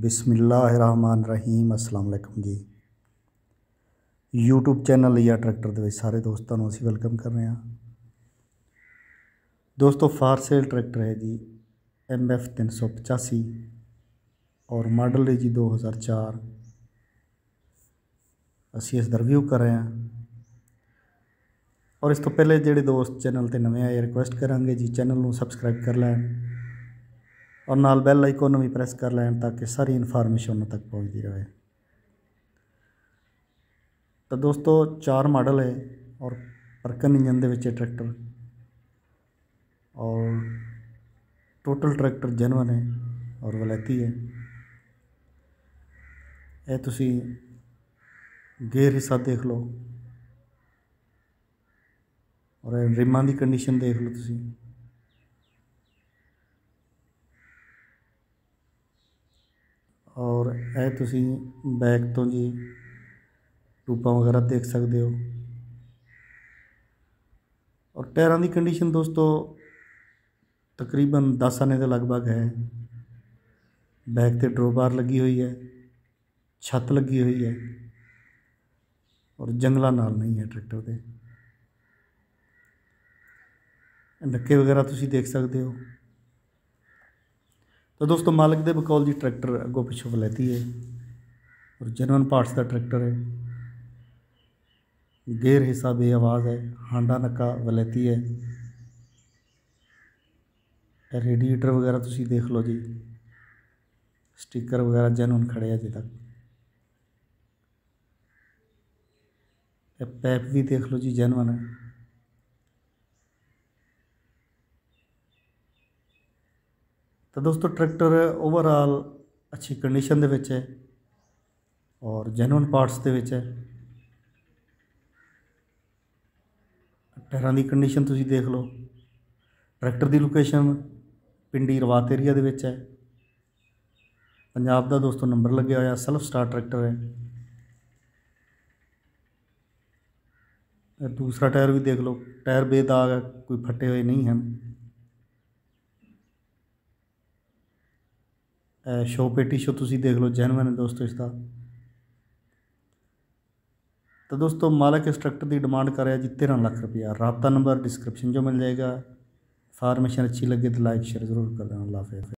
ਬਿਸਮਿਲ੍ਲਾਹਿਰਰਹਿਮਾਨਿਰਰਹੀਮ ਅਸਲਾਮ ਅਲੈਕਮ ਜੀ YouTube channel ਲਿਆ ਟਰੈਕਟਰ ਦੇ ਵਿੱਚ ਸਾਰੇ ਦੋਸਤਾਂ ਨੂੰ ਅਸੀਂ ਵੈਲਕਮ ਕਰ ਰਹੇ ਹਾਂ ਦੋਸਤੋ ਫਾਰ ਸੇਲ ਟਰੈਕਟਰ ਹੈ ਜੀ MF 385 ਔਰ ਮਾਡਲ ਹੈ ਜੀ 2004 ਅਸੀਂ ਇਸ ਦਾ ਰਿਵਿਊ ਕਰ ਰਹੇ ਹਾਂ ਔਰ ਇਸ ਤੋਂ ਪਹਿਲੇ ਜਿਹੜੇ ਦੋਸਤ ਚੈਨਲ ਤੇ ਨਵੇਂ ਆਏ ਰਿਕੁਐਸਟ ਕਰਾਂਗੇ ਜੀ ਚੈਨਲ ਨੂੰ ਸਬਸਕ੍ਰਾਈਬ ਕਰ ਲੈਣ ਔਰ ਨਾਲ ਬੈਲ ਆਈਕਨ ਨੂੰ ਵੀ ਪ੍ਰੈਸ ਕਰ ਲੈਣ ਤਾਂ ਕਿ ਸਾਰੀ ਇਨਫੋਰਮੇਸ਼ਨ ਉਹਨਾਂ ਤੱਕ ਪਹੁੰਚਦੀ ਰਹੇ ਤਾਂ ਦੋਸਤੋ ਚਾਰ ਮਾਡਲ ਹੈ ਔਰ ਪਰਕਨ ਇੰਜਨ ਦੇ ਵਿੱਚ ਟਰੈਕਟਰ ਔਰ ਟੋਟਲ ਟਰੈਕਟਰ ਜਨਵਨ ਹੈ ਔਰ ਵਲੈਤੀ ਹੈ ਇਹ ਤੁਸੀਂ ਗੇਅਰ ਹਿੱਸਾ ਦੇਖ ਲਓ ਔਰ ਰਿਮਾਂ ਦੀ ਕੰਡੀਸ਼ਨ ਦੇਖ ਲਓ ਤੁਸੀਂ ਔਰ ਇਹ ਤੁਸੀਂ ਬੈਕ ਤੋਂ ਜੀ ਟੂਪਾ ਵਗੈਰਾ ਦੇਖ ਸਕਦੇ ਹੋ ਔਰ ਟਾਇਰਾਂ ਦੀ ਕੰਡੀਸ਼ਨ ਦੋਸਤੋ ਤਕਰੀਬਨ 10 ਆਨੇ ਦੇ ਲਗਭਗ ਹੈ ਬੈਕ ਤੇ ਡਰੋਬਾਰ ਲੱਗੀ ਹੋਈ ਹੈ ਛੱਤ ਲੱਗੀ ਹੋਈ ਹੈ ਔਰ ਜੰਗਲਾ ਨਾਲ ਨਹੀਂ ਹੈ ਟਰੈਕਟਰ ਦੇ ਨੱਕੇ ਵਗੈਰਾ ਤੁਸੀਂ ਦੇਖ ਸਕਦੇ ਹੋ ਤਾਂ ਦੋਸਤੋ ਮਾਲਕ ਦੇ ਬਕੌਲ ਜੀ ਟਰੈਕਟਰ ਅੱਗੋਂ ਪਿੱਛੋਂ ਵਲੈਤੀ ਹੈ ਔਰ ਜਨਰਲ ਪਾਰਟਸ ਦਾ ਟਰੈਕਟਰ ਹੈ ਗੇਰ ਹਿੱਸਾ ਆਵਾਜ਼ ਹੈ ਹਾਂਡਾ ਨੱਕਾ ਵਲੈਤੀ ਹੈ ਰੇਡੀਏਟਰ ਵਗੈਰਾ ਤੁਸੀਂ ਦੇਖ ਲਓ ਜੀ ਸਟicker ਵਗੈਰਾ ਜਨੂਨ ਖੜਿਆ ਜੇ ਤੱਕ ਇਹ ਪੈਪ ਵੀ ਦੇਖ ਲਓ ਜੀ ਜਨੂਨ ਹੈ ਤਾਂ ਦੋਸਤੋ ਟਰੈਕਟਰ ਓਵਰਆਲ ਅੱਛੀ ਕੰਡੀਸ਼ਨ ਦੇ ਵਿੱਚ ਹੈ ਔਰ ਜੈਨੂਨ ਪਾਰਟਸ ਦੇ ਵਿੱਚ ਹੈ ਟਰਾਂ ਦੀ ਕੰਡੀਸ਼ਨ ਤੁਸੀਂ ਦੇਖ ਲਓ ਟਰੈਕਟਰ ਦੀ ਲੋਕੇਸ਼ਨ ਪਿੰਡੀ ਰਵਾਤ ਏਰੀਆ ਦੇ ਵਿੱਚ ਹੈ ਪੰਜਾਬ ਦਾ ਦੋਸਤੋ ਨੰਬਰ ਲੱਗਿਆ ਹੋਇਆ ਸੈਲਫ ਸਟਾਰਟ ਟਰੈਕਟਰ ਹੈ ਦੂਸਰਾ ਟਾਇਰ ਵੀ ਦੇਖ ਲਓ ਟਾਇਰ ਬੇਦਾਗ ਕੋਈ ਫੱਟੇ ਹੋਏ ਨਹੀਂ ਹਨ ਸ਼ੋ ਪੇਟੀ ਸ਼ੋ ਤੁਸੀਂ ਦੇਖ ਲਓ ਜੈਨੂਇਨ ਹੈ ਦੋਸਤੋ ਇਸ ਦਾ ਤਾਂ ਦੋਸਤੋ ਮਾਲਕ ਇੰਸਟ੍ਰਕਟਰ ਦੀ ਡਿਮਾਂਡ ਕਰ ਰਿਹਾ ਜੀ 13 ਲੱਖ ਰੁਪਏ ਰਾਬਤਾ ਨੰਬਰ ਡਿਸਕ੍ਰਿਪਸ਼ਨ ਜੋ ਮਿਲ ਜਾਏਗਾ ਫਾਰਮੇਸ਼ਨ ਅੱਛੀ ਲੱਗੇ ਤਾਂ ਲਾਈਕ ਸ਼ੇਅਰ ਜ਼ਰੂਰ ਕਰ ਦੇਣਾ ਅੱਲਾਹ ਹਾਫਿਜ਼